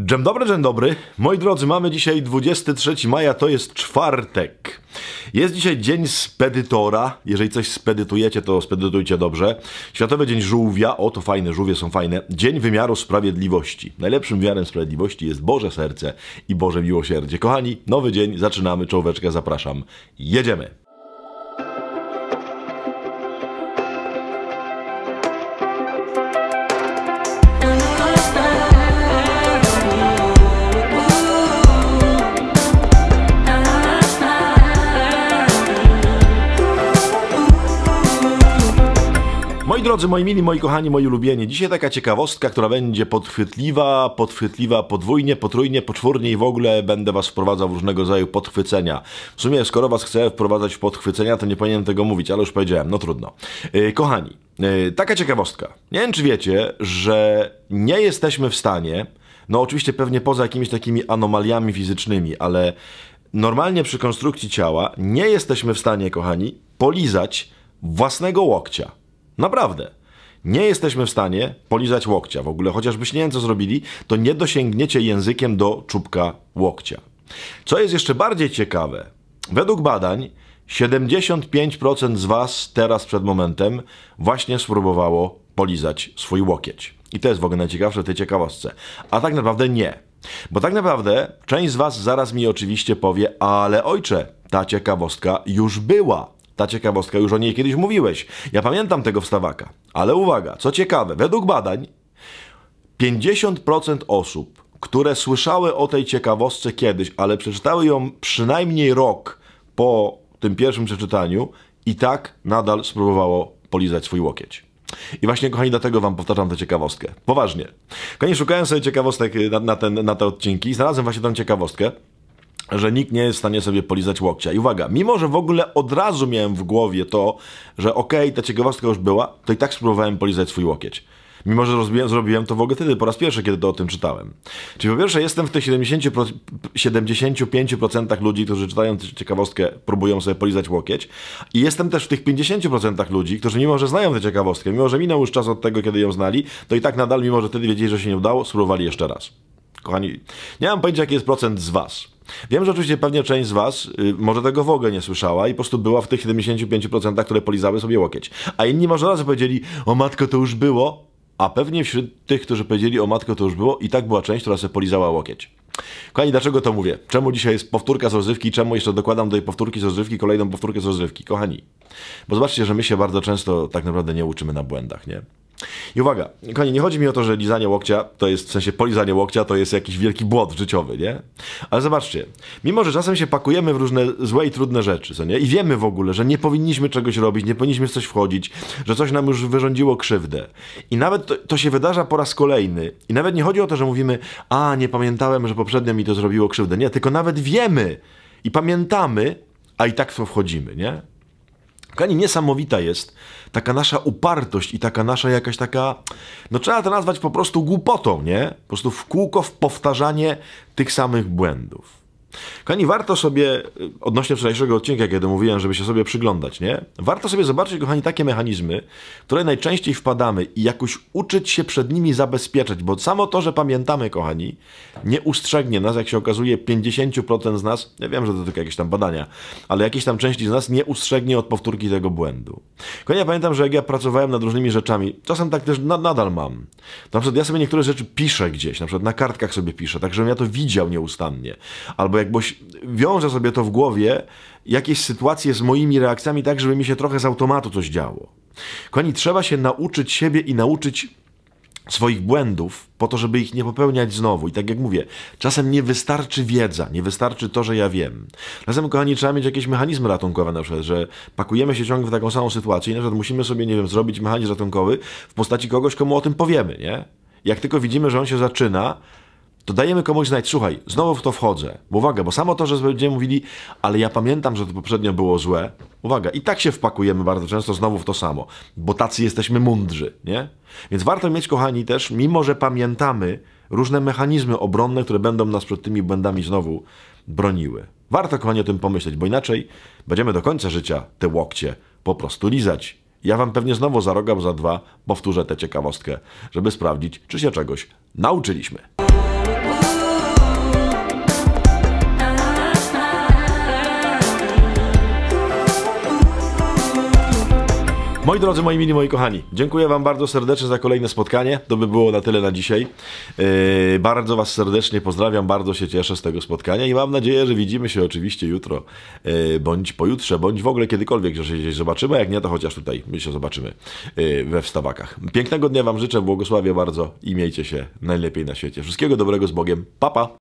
Dzień dobry, dzień dobry. Moi drodzy, mamy dzisiaj 23 maja, to jest czwartek. Jest dzisiaj dzień spedytora. Jeżeli coś spedytujecie, to spedytujcie dobrze. Światowy Dzień Żółwia. O, to fajne, żółwie są fajne. Dzień Wymiaru Sprawiedliwości. Najlepszym wymiarem sprawiedliwości jest Boże Serce i Boże Miłosierdzie. Kochani, nowy dzień, zaczynamy. Czołóweczkę, zapraszam. Jedziemy. Moi drodzy, moi mili, moi kochani, moi ulubieni, dzisiaj taka ciekawostka, która będzie podchwytliwa, podchwytliwa podwójnie, potrójnie, poczwórnie i w ogóle będę was wprowadzał w różnego rodzaju podchwycenia. W sumie, skoro was chcę wprowadzać w podchwycenia, to nie powinienem tego mówić, ale już powiedziałem, no trudno. Yy, kochani, yy, taka ciekawostka. Nie wiem, czy wiecie, że nie jesteśmy w stanie, no oczywiście pewnie poza jakimiś takimi anomaliami fizycznymi, ale normalnie przy konstrukcji ciała nie jesteśmy w stanie, kochani, polizać własnego łokcia. Naprawdę. Nie jesteśmy w stanie polizać łokcia. W ogóle chociażbyś nie wiem co zrobili, to nie dosięgniecie językiem do czubka łokcia. Co jest jeszcze bardziej ciekawe, według badań 75% z Was teraz przed momentem właśnie spróbowało polizać swój łokieć. I to jest w ogóle najciekawsze w tej ciekawostce. A tak naprawdę nie. Bo tak naprawdę część z Was zaraz mi oczywiście powie, ale ojcze, ta ciekawostka już była. Ta ciekawostka, już o niej kiedyś mówiłeś. Ja pamiętam tego wstawaka. Ale uwaga, co ciekawe, według badań 50% osób, które słyszały o tej ciekawostce kiedyś, ale przeczytały ją przynajmniej rok po tym pierwszym przeczytaniu, i tak nadal spróbowało polizać swój łokieć. I właśnie, kochani, dlatego wam powtarzam tę ciekawostkę. Poważnie. Kochani, szukałem sobie ciekawostek na, na, ten, na te odcinki i znalazłem właśnie tę ciekawostkę że nikt nie jest w stanie sobie polizać łokcia. I uwaga, mimo że w ogóle od razu miałem w głowie to, że okej, okay, ta ciekawostka już była, to i tak spróbowałem polizać swój łokieć. Mimo, że zrobiłem to w ogóle wtedy po raz pierwszy, kiedy to o tym czytałem. Czyli po pierwsze jestem w tych 70 75% ludzi, którzy czytają tę ciekawostkę, próbują sobie polizać łokieć. I jestem też w tych 50% ludzi, którzy mimo, że znają tę ciekawostkę, mimo, że minął już czas od tego, kiedy ją znali, to i tak nadal, mimo, że wtedy wiedzieli, że się nie udało, spróbowali jeszcze raz. Kochani, nie mam pojęcia, jaki jest procent z was. Wiem, że oczywiście pewnie część z Was y, może tego w ogóle nie słyszała i po prostu była w tych 75%, które polizały sobie łokieć. A inni może razy powiedzieli, o matko, to już było, a pewnie wśród tych, którzy powiedzieli, o matko, to już było, i tak była część, która sobie polizała łokieć. Kochani, dlaczego to mówię? Czemu dzisiaj jest powtórka z rozrywki? Czemu jeszcze dokładam do tej powtórki z rozrywki kolejną powtórkę z rozrywki? Kochani, bo zobaczcie, że my się bardzo często tak naprawdę nie uczymy na błędach, nie? I uwaga, kochani, nie chodzi mi o to, że lizanie łokcia to jest, w sensie polizanie łokcia to jest jakiś wielki błąd życiowy, nie? Ale zobaczcie, mimo że czasem się pakujemy w różne złe i trudne rzeczy, co nie? I wiemy w ogóle, że nie powinniśmy czegoś robić, nie powinniśmy w coś wchodzić, że coś nam już wyrządziło krzywdę. I nawet to, to się wydarza po raz kolejny. I nawet nie chodzi o to, że mówimy, a nie pamiętałem, że poprzednio mi to zrobiło krzywdę. Nie, tylko nawet wiemy i pamiętamy, a i tak w to wchodzimy, nie? Kani niesamowita jest taka nasza upartość i taka nasza jakaś taka, no trzeba to nazwać po prostu głupotą, nie? Po prostu w kółko w powtarzanie tych samych błędów. Kochani, warto sobie, y, odnośnie wczorajszego odcinka, kiedy mówiłem, żeby się sobie przyglądać, nie? Warto sobie zobaczyć, kochani, takie mechanizmy, które najczęściej wpadamy i jakoś uczyć się przed nimi zabezpieczać, bo samo to, że pamiętamy, kochani, nie ustrzegnie nas, jak się okazuje, 50% z nas, ja wiem, że to tylko jakieś tam badania, ale jakieś tam części z nas nie ustrzegnie od powtórki tego błędu. Kochani, ja pamiętam, że jak ja pracowałem nad różnymi rzeczami, czasem tak też na, nadal mam. Na przykład ja sobie niektóre rzeczy piszę gdzieś, na przykład na kartkach sobie piszę, tak żebym ja to widział nieustannie. Albo jak jakbyś bo sobie to w głowie, jakieś sytuacje z moimi reakcjami tak, żeby mi się trochę z automatu coś działo. Kochani, trzeba się nauczyć siebie i nauczyć swoich błędów, po to, żeby ich nie popełniać znowu. I tak jak mówię, czasem nie wystarczy wiedza, nie wystarczy to, że ja wiem. Czasem, kochani, trzeba mieć jakieś mechanizmy ratunkowe, na przykład, że pakujemy się ciągle w taką samą sytuację i na przykład musimy sobie, nie wiem, zrobić mechanizm ratunkowy w postaci kogoś, komu o tym powiemy, nie? Jak tylko widzimy, że on się zaczyna, to dajemy komuś znać, słuchaj, znowu w to wchodzę. Uwaga, bo samo to, że będziemy mówili, ale ja pamiętam, że to poprzednio było złe. Uwaga, i tak się wpakujemy bardzo często znowu w to samo, bo tacy jesteśmy mądrzy, nie? Więc warto mieć, kochani, też, mimo że pamiętamy, różne mechanizmy obronne, które będą nas przed tymi błędami znowu broniły. Warto, kochani, o tym pomyśleć, bo inaczej będziemy do końca życia te łokcie po prostu lizać. Ja wam pewnie znowu za roga, za dwa powtórzę tę ciekawostkę, żeby sprawdzić, czy się czegoś nauczyliśmy. Moi drodzy, moi mili, moi kochani, dziękuję Wam bardzo serdecznie za kolejne spotkanie. To by było na tyle na dzisiaj. Yy, bardzo Was serdecznie pozdrawiam, bardzo się cieszę z tego spotkania i mam nadzieję, że widzimy się oczywiście jutro, yy, bądź pojutrze, bądź w ogóle kiedykolwiek, że się gdzieś zobaczymy. Jak nie, to chociaż tutaj my się zobaczymy yy, we wstawakach. Pięknego dnia Wam życzę, błogosławię bardzo i miejcie się najlepiej na świecie. Wszystkiego dobrego z Bogiem. Papa! Pa.